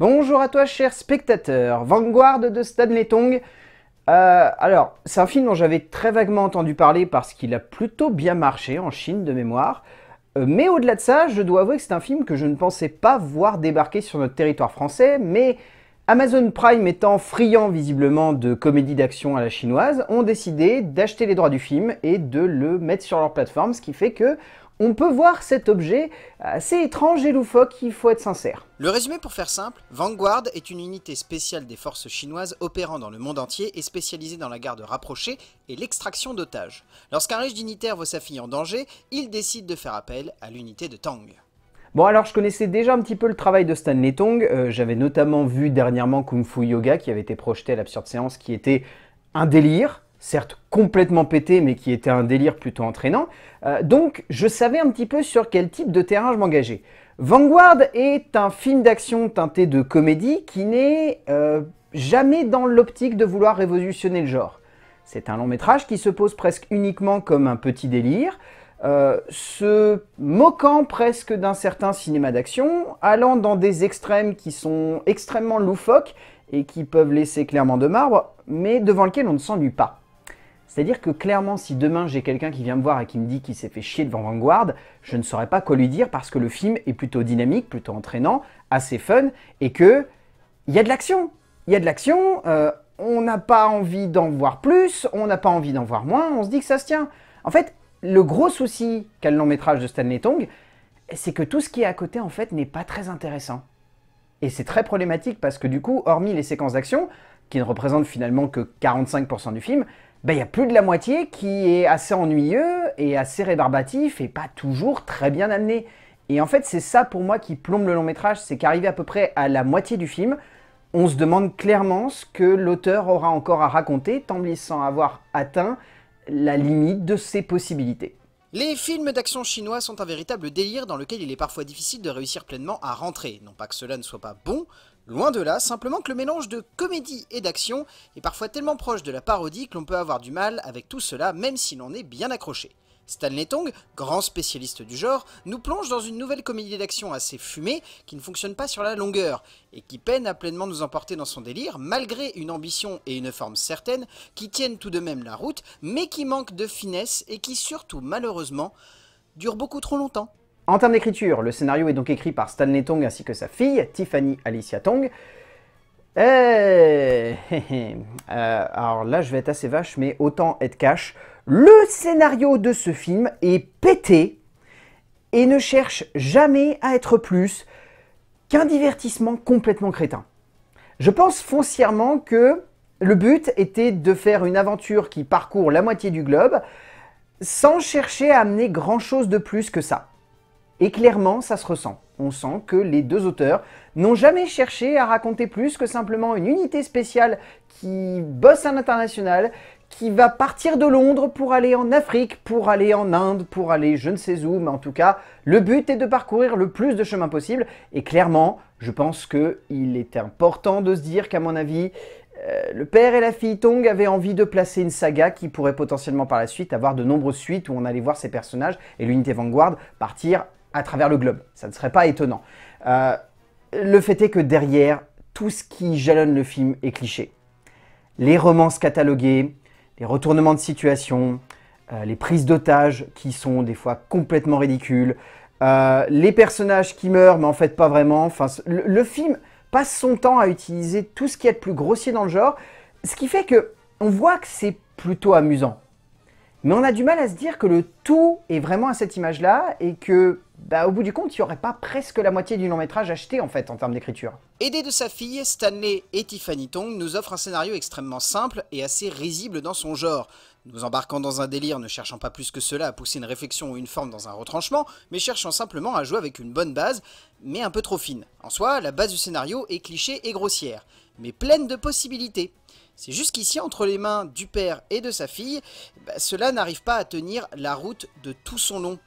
Bonjour à toi, cher spectateur. Vanguard de Stanley Tong. Euh, alors, c'est un film dont j'avais très vaguement entendu parler parce qu'il a plutôt bien marché en Chine de mémoire. Euh, mais au-delà de ça, je dois avouer que c'est un film que je ne pensais pas voir débarquer sur notre territoire français, mais Amazon Prime étant friand visiblement de comédies d'action à la chinoise, ont décidé d'acheter les droits du film et de le mettre sur leur plateforme, ce qui fait que on peut voir cet objet assez étrange et loufoque, il faut être sincère. Le résumé pour faire simple, Vanguard est une unité spéciale des forces chinoises opérant dans le monde entier et spécialisée dans la garde rapprochée et l'extraction d'otages. Lorsqu'un riche dignitaire voit sa fille en danger, il décide de faire appel à l'unité de Tang. Bon alors je connaissais déjà un petit peu le travail de Stanley Tong, euh, j'avais notamment vu dernièrement Kung Fu Yoga qui avait été projeté à l'absurde séance qui était un délire, certes complètement pété, mais qui était un délire plutôt entraînant. Euh, donc je savais un petit peu sur quel type de terrain je m'engageais. Vanguard est un film d'action teinté de comédie qui n'est euh, jamais dans l'optique de vouloir révolutionner le genre. C'est un long métrage qui se pose presque uniquement comme un petit délire, euh, se moquant presque d'un certain cinéma d'action, allant dans des extrêmes qui sont extrêmement loufoques et qui peuvent laisser clairement de marbre, mais devant lequel on ne s'ennuie pas. C'est-à-dire que clairement, si demain j'ai quelqu'un qui vient me voir et qui me dit qu'il s'est fait chier devant Vanguard, je ne saurais pas quoi lui dire parce que le film est plutôt dynamique, plutôt entraînant, assez fun et que il y a de l'action. Il y a de l'action, euh, on n'a pas envie d'en voir plus, on n'a pas envie d'en voir moins, on se dit que ça se tient. En fait, le gros souci qu'a le long métrage de Stanley Tong, c'est que tout ce qui est à côté en fait n'est pas très intéressant. Et c'est très problématique parce que du coup, hormis les séquences d'action, qui ne représentent finalement que 45% du film, ben, il y a plus de la moitié qui est assez ennuyeux et assez rébarbatif et pas toujours très bien amené. Et en fait, c'est ça pour moi qui plombe le long métrage, c'est qu'arrivé à peu près à la moitié du film, on se demande clairement ce que l'auteur aura encore à raconter, tant sans avoir atteint la limite de ses possibilités. Les films d'action chinois sont un véritable délire dans lequel il est parfois difficile de réussir pleinement à rentrer. Non pas que cela ne soit pas bon, Loin de là, simplement que le mélange de comédie et d'action est parfois tellement proche de la parodie que l'on peut avoir du mal avec tout cela même si l'on est bien accroché. Stanley Tong, grand spécialiste du genre, nous plonge dans une nouvelle comédie d'action assez fumée qui ne fonctionne pas sur la longueur et qui peine à pleinement nous emporter dans son délire malgré une ambition et une forme certaine qui tiennent tout de même la route mais qui manque de finesse et qui surtout malheureusement dure beaucoup trop longtemps. En termes d'écriture, le scénario est donc écrit par Stanley Tong ainsi que sa fille, Tiffany Alicia Tong. Eh, eh, eh. Euh, alors là, je vais être assez vache, mais autant être cash. Le scénario de ce film est pété et ne cherche jamais à être plus qu'un divertissement complètement crétin. Je pense foncièrement que le but était de faire une aventure qui parcourt la moitié du globe sans chercher à amener grand-chose de plus que ça. Et clairement, ça se ressent. On sent que les deux auteurs n'ont jamais cherché à raconter plus que simplement une unité spéciale qui bosse à l'international, qui va partir de Londres pour aller en Afrique, pour aller en Inde, pour aller je ne sais où, mais en tout cas, le but est de parcourir le plus de chemin possible. Et clairement, je pense qu'il est important de se dire qu'à mon avis, euh, le père et la fille Tong avaient envie de placer une saga qui pourrait potentiellement par la suite avoir de nombreuses suites où on allait voir ces personnages et l'unité Vanguard partir à travers le globe. Ça ne serait pas étonnant. Euh, le fait est que derrière, tout ce qui jalonne le film est cliché. Les romances cataloguées, les retournements de situation, euh, les prises d'otages qui sont des fois complètement ridicules, euh, les personnages qui meurent mais en fait pas vraiment. Enfin, le, le, film passe son temps à utiliser tout ce qui est le plus grossier dans le genre, ce qui fait que on voit que c'est plutôt amusant. Mais on a du mal à se dire que le tout est vraiment à cette image-là et que bah, au bout du compte, il n'y aurait pas presque la moitié du long métrage acheté en fait en termes d'écriture. Aidé de sa fille, Stanley et Tiffany Tong nous offrent un scénario extrêmement simple et assez risible dans son genre. Nous embarquons dans un délire, ne cherchant pas plus que cela à pousser une réflexion ou une forme dans un retranchement, mais cherchant simplement à jouer avec une bonne base, mais un peu trop fine. En soi, la base du scénario est cliché et grossière, mais pleine de possibilités. C'est jusqu'ici, entre les mains du père et de sa fille, bah, cela n'arrive pas à tenir la route de tout son long.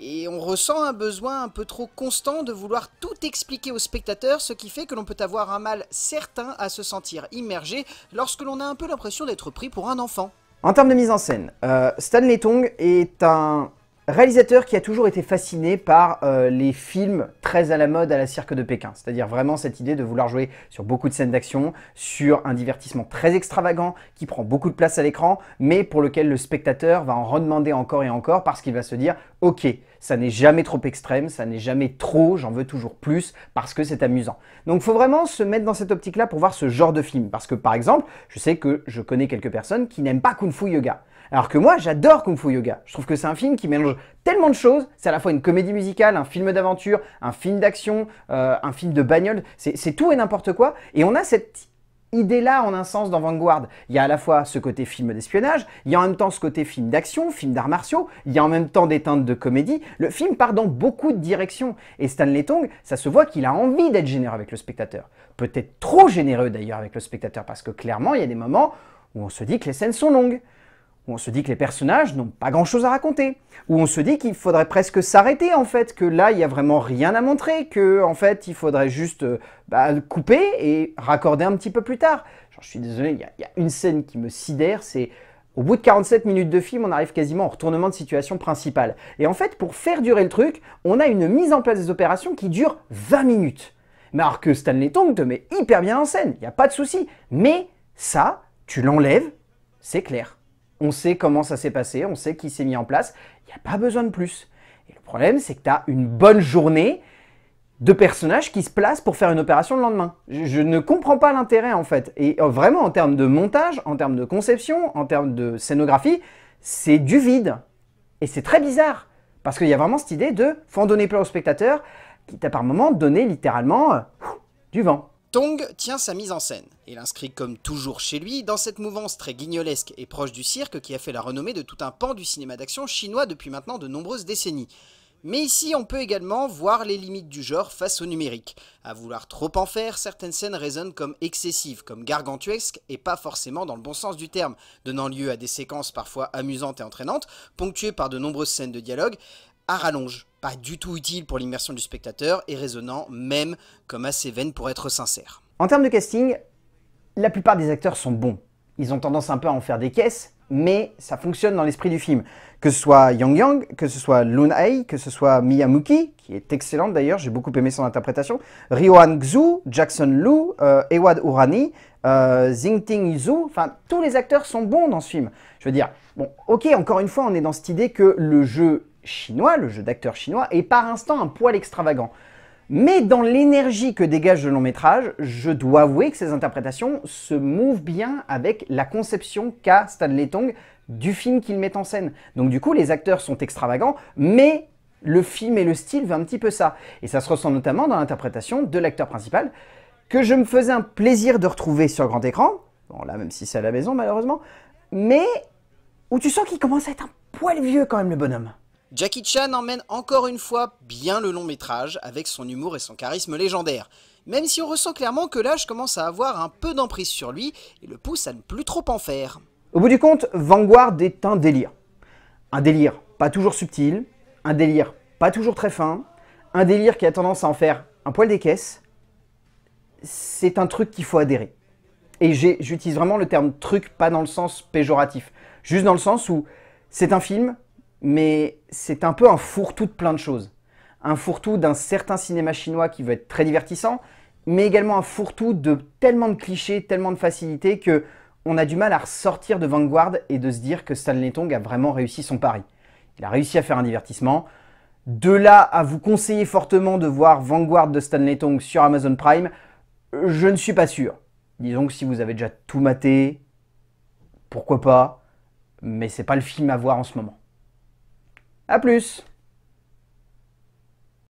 Et on ressent un besoin un peu trop constant de vouloir tout expliquer au spectateur, ce qui fait que l'on peut avoir un mal certain à se sentir immergé lorsque l'on a un peu l'impression d'être pris pour un enfant. En termes de mise en scène, euh, Stanley Tong est un réalisateur qui a toujours été fasciné par euh, les films très à la mode à la cirque de Pékin, c'est-à-dire vraiment cette idée de vouloir jouer sur beaucoup de scènes d'action, sur un divertissement très extravagant qui prend beaucoup de place à l'écran, mais pour lequel le spectateur va en redemander encore et encore parce qu'il va se dire ok, ça n'est jamais trop extrême, ça n'est jamais trop, j'en veux toujours plus, parce que c'est amusant. Donc il faut vraiment se mettre dans cette optique-là pour voir ce genre de film. Parce que par exemple, je sais que je connais quelques personnes qui n'aiment pas Kung Fu Yoga. Alors que moi, j'adore Kung Fu Yoga. Je trouve que c'est un film qui mélange tellement de choses. C'est à la fois une comédie musicale, un film d'aventure, un film d'action, euh, un film de bagnole. C'est tout et n'importe quoi. Et on a cette idée-là, en un sens, dans Vanguard. Il y a à la fois ce côté film d'espionnage, il y a en même temps ce côté film d'action, film d'arts martiaux, il y a en même temps des teintes de comédie. Le film part dans beaucoup de directions. Et Stanley Tong, ça se voit qu'il a envie d'être généreux avec le spectateur. Peut-être trop généreux d'ailleurs avec le spectateur, parce que clairement, il y a des moments où on se dit que les scènes sont longues où on se dit que les personnages n'ont pas grand-chose à raconter, où on se dit qu'il faudrait presque s'arrêter en fait, que là il n'y a vraiment rien à montrer, que en fait il faudrait juste euh, bah, couper et raccorder un petit peu plus tard. je suis désolé, il y, a une scène qui me sidère, c'est au bout de 47 minutes de film, on arrive quasiment au retournement de situation principale. Et en fait, pour faire durer le truc, on a une mise en place des opérations qui dure 20 minutes. Mais alors que Stanley Tong te met hyper bien en scène, il n'y a pas de souci. Mais ça, tu l'enlèves, c'est clair. On sait comment ça s'est passé, on sait qui s'est mis en place, il n'y a pas besoin de plus. Et le problème, c'est que tu as une bonne journée de personnages qui se placent pour faire une opération le lendemain. Je, ne comprends pas l'intérêt en fait. Et euh, vraiment, en termes de montage, en termes de conception, en termes de scénographie, c'est du vide. Et c'est très bizarre. Parce qu'il y a vraiment cette idée de, faut donner plein aux spectateur qui t'a par moment donné littéralement euh, du vent. Tong tient sa mise en scène et l'inscrit comme toujours chez lui dans cette mouvance très guignolesque et proche du cirque qui a fait la renommée de tout un pan du cinéma d'action chinois depuis maintenant de nombreuses décennies. Mais ici, on peut également voir les limites du genre face au numérique. À vouloir trop en faire, certaines scènes résonnent comme excessives, comme gargantuesques, et pas forcément dans le bon sens du terme, donnant lieu à des séquences parfois amusantes et entraînantes, ponctuées par de nombreuses scènes de dialogue, à rallonge, pas du tout utile pour l'immersion du spectateur et résonnant même comme assez vaine pour être sincère. En termes de casting, la plupart des acteurs sont bons. Ils ont tendance un peu à en faire des caisses, mais ça fonctionne dans l'esprit du film. Que ce soit Yang Yang, que ce soit Lun Ai, que ce soit Miyamuki, qui est excellente d'ailleurs, j'ai beaucoup aimé son interprétation, Ryuan Xu, Jackson Lu, euh, Ewad Urani, euh, Xingting Zhu, enfin tous les acteurs sont bons dans ce film. Je veux dire, bon, ok, encore une fois, on est dans cette idée que le jeu chinois, le jeu d'acteur chinois, est par instant un poil extravagant. Mais dans l'énergie que dégage le long métrage, je dois avouer que ces interprétations se mouvent bien avec la conception qu'a Stanley Tong du film qu'il met en scène. Donc du coup, les acteurs sont extravagants, mais le film et le style veulent un petit peu ça. Et ça se ressent notamment dans l'interprétation de l'acteur principal, que je me faisais un plaisir de retrouver sur grand écran, bon là même si c'est à la maison malheureusement, mais où tu sens qu'il commence à être un poil vieux quand même le bonhomme. Jackie Chan emmène encore une fois bien le long métrage avec son humour et son charisme légendaire, même si on ressent clairement que l'âge commence à avoir un peu d'emprise sur lui et le pousse à ne plus trop en faire. Au bout du compte, Vanguard est un délire. Un délire pas toujours subtil, un délire pas toujours très fin, un délire qui a tendance à en faire un poil des caisses. C'est un truc qu'il faut adhérer. Et j'utilise vraiment le terme truc pas dans le sens péjoratif, juste dans le sens où c'est un film mais c'est un peu un fourre-tout de plein de choses. Un fourre-tout d'un certain cinéma chinois qui veut être très divertissant, mais également un fourre-tout de tellement de clichés, tellement de facilité que on a du mal à ressortir de Vanguard et de se dire que Stanley Tong a vraiment réussi son pari. Il a réussi à faire un divertissement. De là à vous conseiller fortement de voir Vanguard de Stanley Tong sur Amazon Prime, je ne suis pas sûr. Disons que si vous avez déjà tout maté, pourquoi pas, mais c'est pas le film à voir en ce moment. A plus